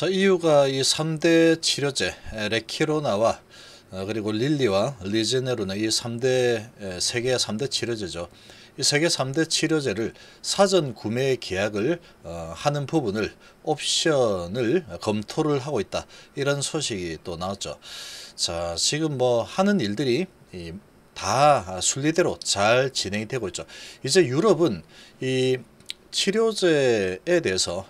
자, EU가 이 3대 치료제 레키로나와 어, 그리고 릴리와 리제네로나 이 3대 세계 3대 치료제죠. 이 세계 3대 치료제를 사전 구매 계약을 어, 하는 부분을 옵션을 검토를 하고 있다. 이런 소식이 또 나왔죠. 자, 지금 뭐 하는 일들이 다 순리대로 잘 진행이 되고 있죠. 이제 유럽은 이 치료제에 대해서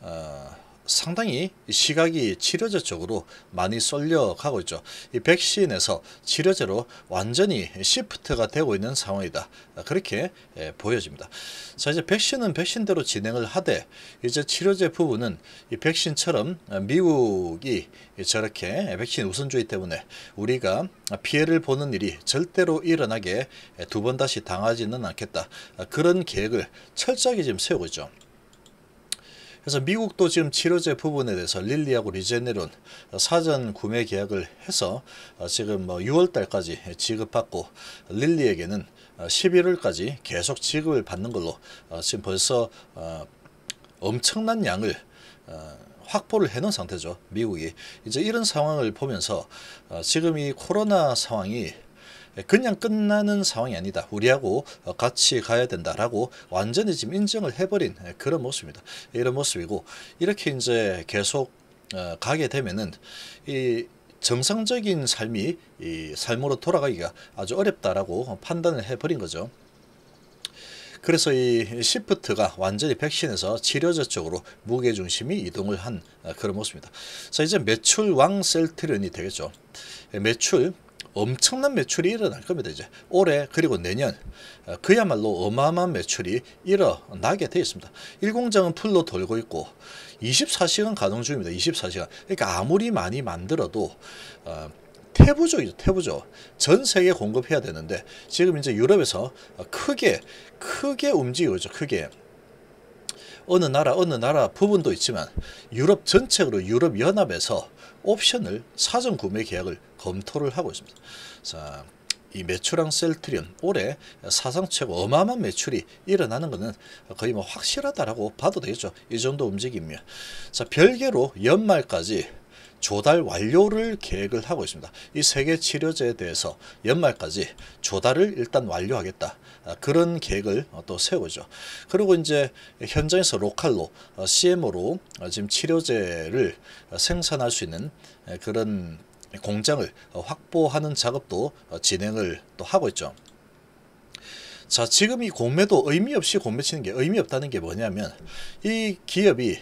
어, 상당히 시각이 치료제 쪽으로 많이 쏠려가고 있죠. 이 백신에서 치료제로 완전히 시프트가 되고 있는 상황이다. 그렇게 예, 보여집니다. 자 이제 백신은 백신대로 진행을 하되 이제 치료제 부분은 이 백신처럼 미국이 저렇게 백신 우선주의 때문에 우리가 피해를 보는 일이 절대로 일어나게 두 번 다시 당하지는 않겠다. 그런 계획을 철저하게 지금 세우고 있죠. 그래서 미국도 지금 치료제 부분에 대해서 릴리하고 리제네론 사전 구매 계약을 해서 어, 지금 뭐 6월달까지 지급받고 릴리에게는 11월까지 어, 계속 지급을 받는 걸로 어, 지금 벌써 엄청난 양을 확보를 해놓은 상태죠 미국이 이제 이런 상황을 보면서 지금 이 코로나 상황이 예, 그냥 끝나는 상황이 아니다. 우리하고 어, 같이 가야 된다라고 완전히 지금 인정을 해버린 예, 그런 모습입니다. 이런 모습이고 이렇게 이제 계속 어, 가게 되면은 이 정상적인 삶이 이 삶으로 돌아가기가 아주 어렵다라고 판단을 해버린 거죠. 그래서 이 시프트가 완전히 백신에서 치료제 쪽으로 무게중심이 이동을 한 어, 그런 모습입니다. 자 이제 매출 왕 셀트리온이 되겠죠. 예, 매출 엄청난 매출이 일어날 겁니다. 이제 올해 그리고 내년 어, 그야말로 어마어마한 매출이 일어나게 되어 있습니다. 1공장은 풀로 돌고 있고 24시간 가동 중입니다. 24시간. 그러니까 아무리 많이 만들어도 어, 태부족이죠, 태부족. 전 세계 공급해야 되는데 지금 이제 유럽에서 크게 크게 움직이고 있죠, 크게. 어느 나라 어느 나라 부분도 있지만 유럽 전체로 유럽 연합에서 옵션을 사전 구매 계약을 검토를 하고 있습니다. 자, 이 매출랑 셀트리온 올해 사상 최고 어마어마한 매출이 일어나는 것은 거의 뭐 확실하다라고 봐도 되겠죠. 이 정도 움직이면 자, 별개로 연말까지 조달 완료를 계획을 하고 있습니다. 이 세계 치료제에 대해서 연말까지 조달을 일단 완료하겠다. 아, 그런 계획을 또 세우죠. 그리고 이제 현장에서 로컬로 어, CMO로 어, 지금 치료제를 생산할 수 있는 그런 공장을 어, 확보하는 작업도 어, 진행을 또 하고 있죠. 자 지금 이 공매도 의미 없이 공매치는 게 의미 없다는 게 뭐냐면 이 기업이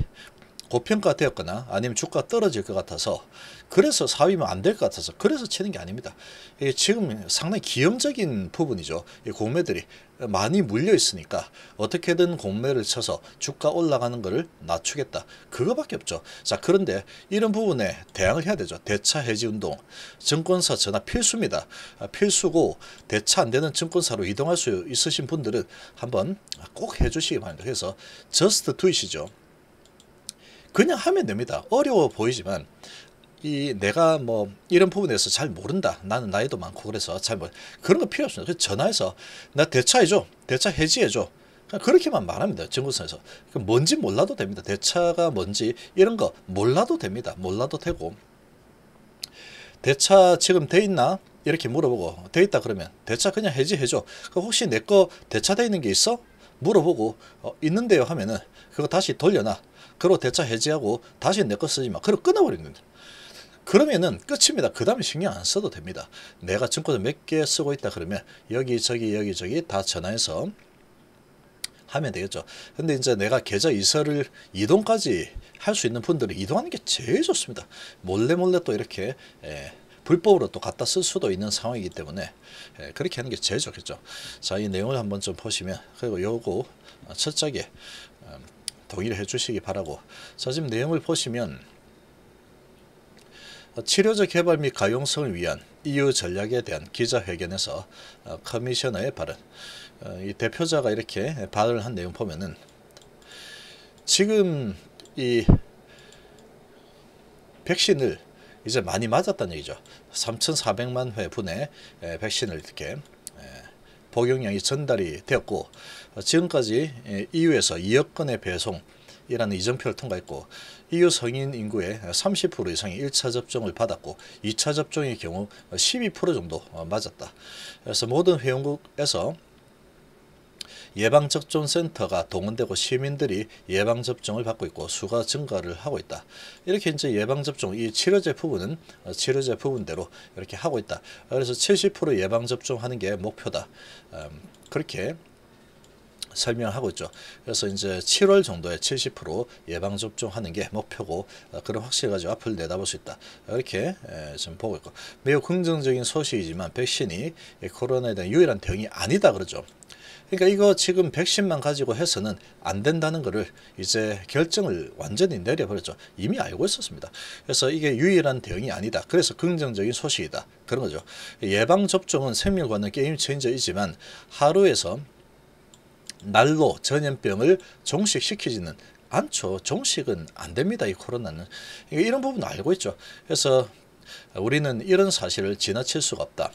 고평가되었거나 아니면 주가 떨어질 것 같아서 그래서 사위면 안 될 것 같아서 그래서 치는 게 아닙니다. 이게 지금 상당히 기형적인 부분이죠. 이 공매들이 많이 물려 있으니까 어떻게든 공매를 쳐서 주가 올라가는 것을 낮추겠다. 그거밖에 없죠. 자 그런데 이런 부분에 대항을 해야 되죠. 대차 해지 운동, 증권사 전화 필수입니다. 아, 필수고 대차 안 되는 증권사로 이동할 수 있으신 분들은 한번 꼭 해주시기 바랍니다. 그래서 저스트 투잇이죠. 그냥 하면 됩니다. 어려워 보이지만 이 내가 뭐 이런 부분에서 잘 모른다. 나는 나이도 많고 그래서 잘 모르. 그런 거 필요 없어니 그래서 전화해서 나 대차해 줘. 대차 해지해 줘. 그렇게만 말합니다. 정부선에서. 그러니까 뭔지 몰라도 됩니다. 대차가 뭔지 이런 거 몰라도 됩니다. 몰라도 되고 대차 지금 돼 있나? 이렇게 물어보고 돼 있다 그러면 대차 그냥 해지해줘. 혹시 내 거 대차 돼 있는 게 있어? 물어보고 어, 있는데요 하면은 그거 다시 돌려놔. 그리고 대차 해지하고 다시 내 거 쓰지 마. 그리고 끊어버린 겁니다. 그러면은 끝입니다. 그 다음에 신경 안 써도 됩니다. 내가 증권을 몇 개 쓰고 있다 그러면 여기저기 여기저기 다 전화해서 하면 되겠죠. 근데 이제 내가 계좌 이사를 이동까지 할 수 있는 분들은 이동하는 게 제일 좋습니다. 몰래 몰래 또 이렇게 에, 예, 불법으로 또 갖다 쓸 수도 있는 상황이기 때문에 에, 예, 그렇게 하는 게 제일 좋겠죠. 자, 이 내용을 한번 좀 보시면 그리고 요거 첫째에 어, 음, 동의를 해주시기 바라고 자 지금 내용을 보시면 치료적 개발 및 가용성을 위한 EU 전략에 대한 기자회견에서 어, 커미셔너의 발언 어, 이 대표자가 이렇게 발언을 한 내용 보면은 지금 이 백신을 이제 많이 맞았다는 얘기죠. 3,400만 회분의 백신을 이렇게 복용량이 전달이 되었고 지금까지 EU에서 예, 2억 건의 배송이라는 이정표를 통과했고 EU 성인 인구의 30% 이상이 1차 접종을 받았고 2차 접종의 경우 12% 정도 어, 맞았다. 그래서 모든 회원국에서 예방접종센터가 동원되고 시민들이 예방접종을 받고 있고 수가 증가를 하고 있다. 이렇게 이제 예방접종 이 치료제 부분은 어, 치료제 부분대로 이렇게 하고 있다. 그래서 70% 예방접종하는 게 목표다. 음, 그렇게 설명하고 있죠. 그래서 이제 7월 정도에 70% 예방접종하는 게 목표고 어, 그런 확실히 가지고 앞을 내다볼 수 있다. 이렇게 지금 보고 있고 매우 긍정적인 소식이지만 백신이 코로나에 대한 유일한 대응이 아니다 그러죠. 그러니까 이거 지금 백신만 가지고 해서는 안 된다는 거를 이제 결정을 완전히 내려버렸죠. 이미 알고 있었습니다. 그래서 이게 유일한 대응이 아니다. 그래서 긍정적인 소식이다. 그런 거죠. 예방접종은 생명과는 게임 체인저이지만 하루에서 날로 전염병을 종식시키지는 않죠. 종식은 안 됩니다. 이 코로나는. 이런 부분 알고 있죠. 그래서 우리는 이런 사실을 지나칠 수가 없다.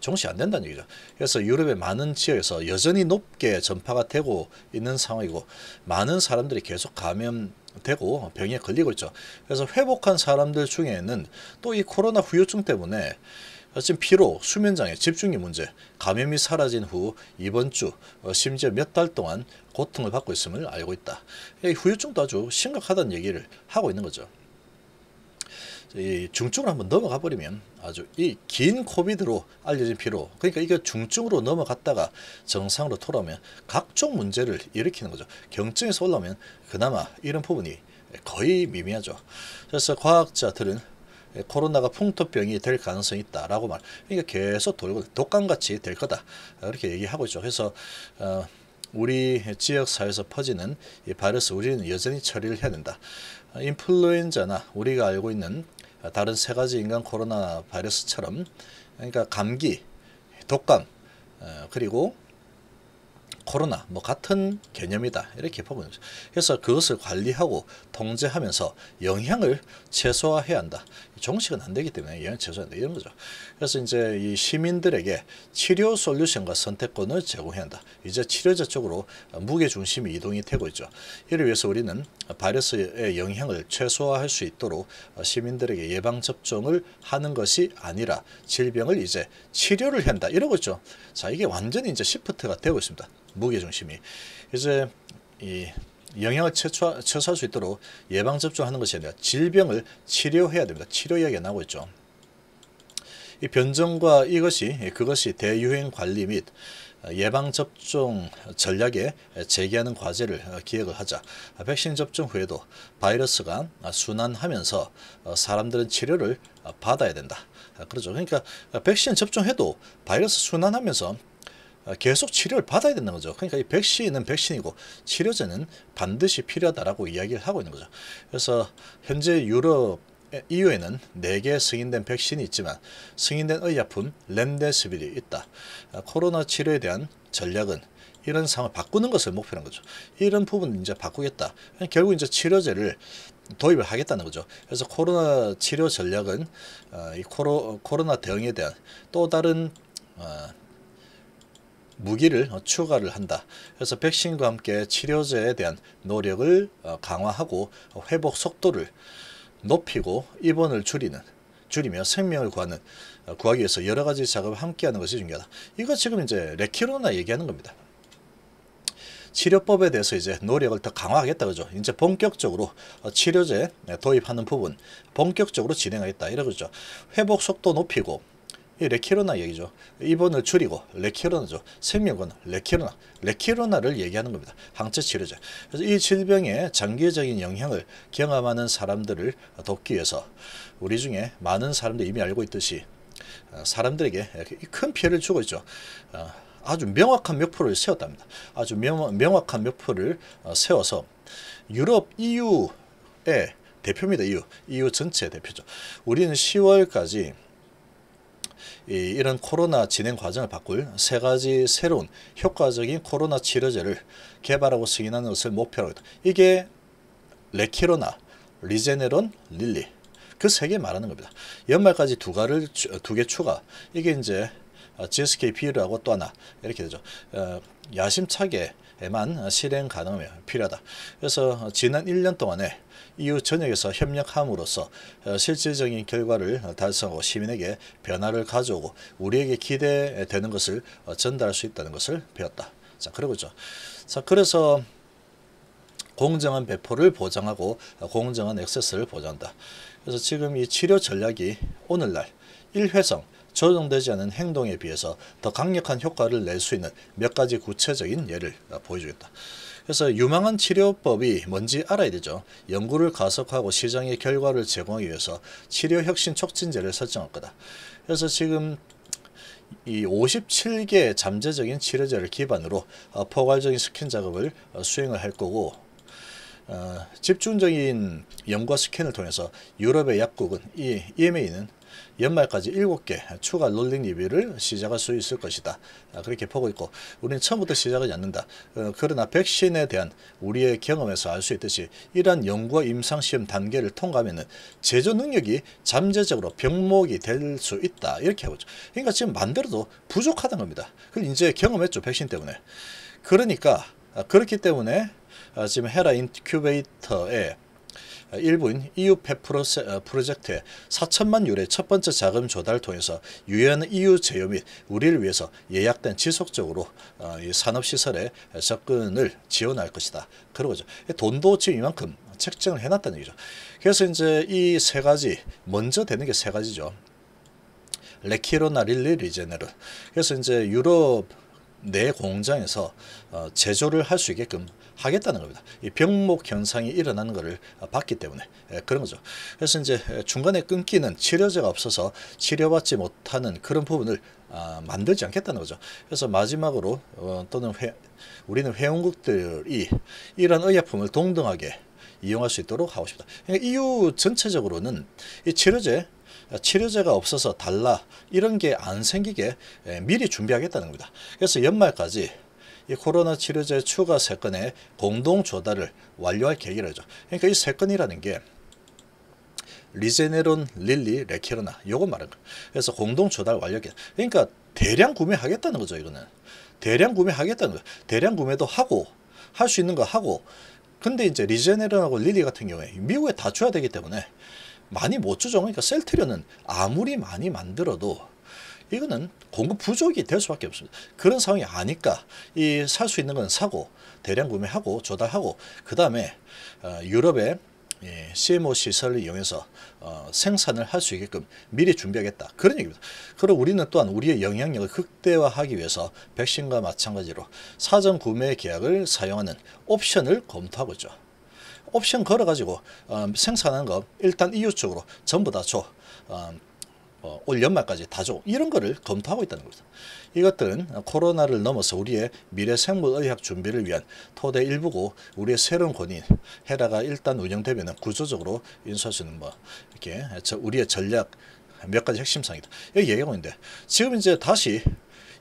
종시 안 된다는 얘기죠. 그래서 유럽의 많은 지역에서 여전히 높게 전파가 되고 있는 상황이고 많은 사람들이 계속 감염 되고 병에 걸리고 있죠. 그래서 회복한 사람들 중에는 또 이 코로나 후유증 때문에 지금 피로, 수면 장애, 집중이 문제, 감염이 사라진 후 이번 주 어, 심지어 몇 달 동안 고통을 받고 있음을 알고 있다. 후유증도 아주 심각하다는 얘기를 하고 있는 거죠. 중증으로 한번 넘어가 버리면 아주 이 긴 코비드로 알려진 피로 그러니까 이게 중증으로 넘어갔다가 정상으로 돌아오면 각종 문제를 일으키는 거죠. 경증에서 올라오면 그나마 이런 부분이 거의 미미하죠. 그래서 과학자들은 코로나가 풍토병이 될 가능성이 있다라고 말. 그러니까 계속 돌고 독감같이 될 거다. 이렇게 얘기하고 있죠. 그래서 어, 우리 지역 사회에서 퍼지는 이 바이러스 우리는 여전히 처리를 해야 된다. 어, 인플루엔자나 우리가 알고 있는 다른 세 가지 인간 코로나 바이러스처럼 그러니까 감기, 독감 어, 그리고 코로나 뭐 같은 개념이다 이렇게 보면 고 그래서 그것을 관리하고 통제하면서 영향을 최소화해야 한다. 종식은 안 되기 때문에 영향 최소화한다 이런 거죠. 그래서 이제 이 시민들에게 치료 솔루션과 선택권을 제공해야 한다. 이제 치료자 쪽으로 무게 중심이 이동이 되고 있죠. 이를 위해서 우리는 바이러스의 영향을 최소화할 수 있도록 어, 시민들에게 예방접종을 하는 것이 아니라 질병을 이제 치료를 한다 이러고 있죠. 자 이게 완전히 이제 시프트가 되고 있습니다. 무게중심이. 이제 이 영향을 최초화 최소화할 수 있도록 예방접종하는 것이 아니라 질병을 치료해야 됩니다. 치료 이야기가 나오고 있죠. 이 변종과 이것이 예, 그것이 대유행 관리 및 예방접종 전략에 제기하는 과제를 기획을 하자 백신 접종 후에도 바이러스가 순환하면서 사람들은 치료를 받아야 된다. 그렇죠 그러니까 백신 접종해도 바이러스 순환하면서 계속 치료를 받아야 된다는 거죠. 그러니까 이 백신은 백신이고 치료제는 반드시 필요하다라고 이야기를 하고 있는 거죠. 그래서 현재 유럽 이후에는 4개 승인된 백신이 있지만 승인된 의약품 렘데스빌이 있다. 아, 코로나 치료에 대한 전략은 이런 상황을 바꾸는 것을 목표로 한 거죠. 이런 부분 이제 바꾸겠다. 결국 이제 치료제를 도입을 하겠다는 거죠. 그래서 코로나 치료 전략은 아, 이 코로, 코로나 대응에 대한 또 다른 아, 무기를 추가를 한다. 그래서 백신과 함께 치료제에 대한 노력을 어, 강화하고 회복 속도를 높이고 입원을 줄이는 줄이며 생명을 구하는 어, 구하기 위해서 여러 가지 작업을 함께하는 것이 중요하다. 이거 지금 이제 레키로나 얘기하는 겁니다. 치료법에 대해서 이제 노력을 더 강화하겠다 그죠 이제 본격적으로 어, 치료제 도입하는 부분 본격적으로 진행하겠다 이러죠 회복 속도 높이고 이 레키로나 얘기죠. 1번을 줄이고 레키로나죠. 생명은 레키로나, 레키로나를 얘기하는 겁니다. 항체 치료제. 그래서 이 질병의 장기적인 영향을 경험하는 사람들을 돕기 위해서 우리 중에 많은 사람들이 이미 알고 있듯이 어, 사람들에게 큰 피해를 주고 있죠. 어, 아주 명확한 목표를 세웠답니다. 아주 명, 명확한 목표를 어, 세워서 유럽 EU의 대표입니다. EU. EU 전체 대표죠. 우리는 10월까지 이런 코로나 진행 과정을 바꿀 세 가지 새로운 효과적인 코로나 치료제를 개발하고 승인하는 것을 목표로 했다. 이게 레키로나, 리제네론, 릴리 그 세 개 말하는 겁니다. 연말까지 두 가를 두개 추가 이게 이제 GSK 아, 비율하고 또 하나 이렇게 되죠. 어, 야심차게 에만 실행 가능하며 필요하다. 그래서 지난 1년 동안에 이후 전역에서 협력함으로써 실질적인 결과를 달성하고 시민에게 변화를 가져오고 우리에게 기대되는 것을 전달할 수 있다는 것을 배웠다. 자, 그러고죠. 자, 그래서 공정한 배포를 보장하고 공정한 액세스를 보장한다. 그래서 지금 이 치료 전략이 오늘날 1회성 조정되지 않은 행동에 비해서 더 강력한 효과를 낼 수 있는 몇 가지 구체적인 예를 아, 보여주겠다. 그래서 유망한 치료법이 뭔지 알아야 되죠. 연구를 가속하고 시장의 결과를 제공하기 위해서 치료 혁신 촉진제를 설정할 거다. 그래서 지금 이 57개의 잠재적인 치료제를 기반으로 어, 포괄적인 스캔 작업을 어, 수행을 할 거고 어, 집중적인 연구와 스캔을 통해서 유럽의 약국은 이 EMA는 연말까지 7개 추가 롤링 리뷰를 시작할 수 있을 것이다. 아, 그렇게 보고 있고 우리는 처음부터 시작하지 않는다. 어, 그러나 백신에 대한 우리의 경험에서 알 수 있듯이 이러한 연구와 임상시험 단계를 통과하면 제조 능력이 잠재적으로 병목이 될 수 있다. 이렇게 해보죠. 그러니까 지금 만들어도 부족하다는 겁니다. 그걸 이제 경험했죠. 백신 때문에. 그러니까 아, 그렇기 때문에 아, 지금 헤라 인큐베이터에 일부인 EU 팹 어, 프로젝트에 4천만 유로의 첫 번째 자금 조달을 통해서 유엔 EU 제휴 및 우리를 위해서 예약된 지속적으로 어, 산업시설에 접근을 지원할 것이다. 그러고죠. 돈도 지금 이만큼 책정을 해놨다는 얘기죠. 그래서 이제 이 세 가지 먼저 되는 게 세 가지죠. 레키로나 릴리 리제네르. 그래서 이제 유럽 내 공장에서 어, 제조를 할 수 있게끔 하겠다는 겁니다. 이 병목 현상이 일어나는 것을 봤기 때문에 예, 그런 거죠. 그래서 이제 중간에 끊기는 치료제가 없어서 치료받지 못하는 그런 부분을 아, 만들지 않겠다는 거죠. 그래서 마지막으로 어, 또는 회, 우리는 회원국들이 이런 의약품을 동등하게 이용할 수 있도록 하고 싶다. 그러 그러니까 전체적으로는 이 치료제 치료제가 없어서 달라 이런 게 안 생기게 예, 미리 준비하겠다는 겁니다. 그래서 연말까지 이 코로나 치료제 추가 세건의 공동 조달을 완료할 계획이라죠. 그러니까 이 세건이라는 게 리제네론, 릴리, 레키르나 요거 말한 거. 그래서 공동 조달 완료 계 그러니까 대량 구매하겠다는 거죠, 이거는. 대량 구매하겠다는 거. 대량 구매도 하고 할 수 있는 거 하고 근데 이제 리제네론하고 릴리 같은 경우에 미국에 다 줘야 되기 때문에 많이 못 주죠. 그러니까 셀트리온은 아무리 많이 만들어도 이거는 공급 부족이 될 수밖에 없습니다. 그런 상황이 아니까 이 살 수 있는 건 사고 대량 구매하고 조달하고 그 다음에 어, 유럽의 예, CMO 시설을 이용해서 어, 생산을 할 수 있게끔 미리 준비하겠다. 그런 얘기입니다. 그리고 우리는 또한 우리의 영향력을 극대화하기 위해서 백신과 마찬가지로 사전 구매 계약을 사용하는 옵션을 검토하고 있죠. 옵션 걸어가지고 어, 생산하는거 일단 이유 쪽으로 전부 다 줘. 어, 어, 올 연말까지 다 줘. 이런 거를 검토하고 있다는 겁니다. 이것들은 코로나를 넘어서 우리의 미래 생물의학 준비를 위한 토대 일부고 우리의 새로운 권위 헤라가 일단 운영되면 구조적으로 인수하시는 뭐 이렇게 우리의 전략 몇 가지 핵심 사이다 여기 얘기하고 있는데 지금 이제 다시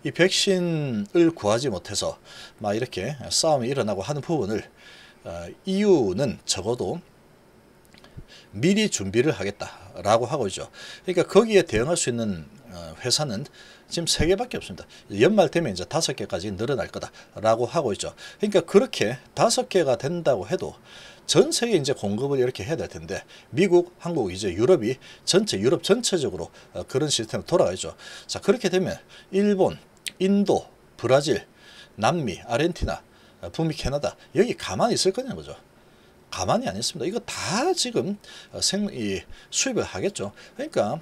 이 백신을 구하지 못해서 막 이렇게 싸움이 일어나고 하는 부분을 어, 이유는 적어도 미리 준비를 하겠다라고 하고 있죠. 그러니까 거기에 대응할 수 있는 어, 회사는 지금 세개밖에 없습니다. 연말 되면 이제 다섯 개까지 늘어날 거다라고 하고 있죠. 그러니까 그렇게 다섯 개가 된다고 해도 전 세계 이제 공급을 이렇게 해야 될 텐데 미국, 한국, 이제 유럽이 전체 유럽 전체적으로 어, 그런 시스템 돌아가죠. 자 그렇게 되면 일본, 인도, 브라질, 남미, 아르헨티나, 어, 북미, 캐나다 여기 가만히 있을 거냐는 거죠. 가만히 안 있습니다. 이거 다 지금 어, 생, 이, 수입을 하겠죠. 그러니까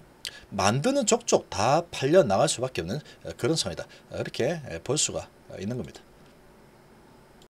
만드는 쪽쪽 다 팔려 나갈 수밖에 없는 어, 그런 상황이다. 어, 이렇게 볼 수가 있는 겁니다.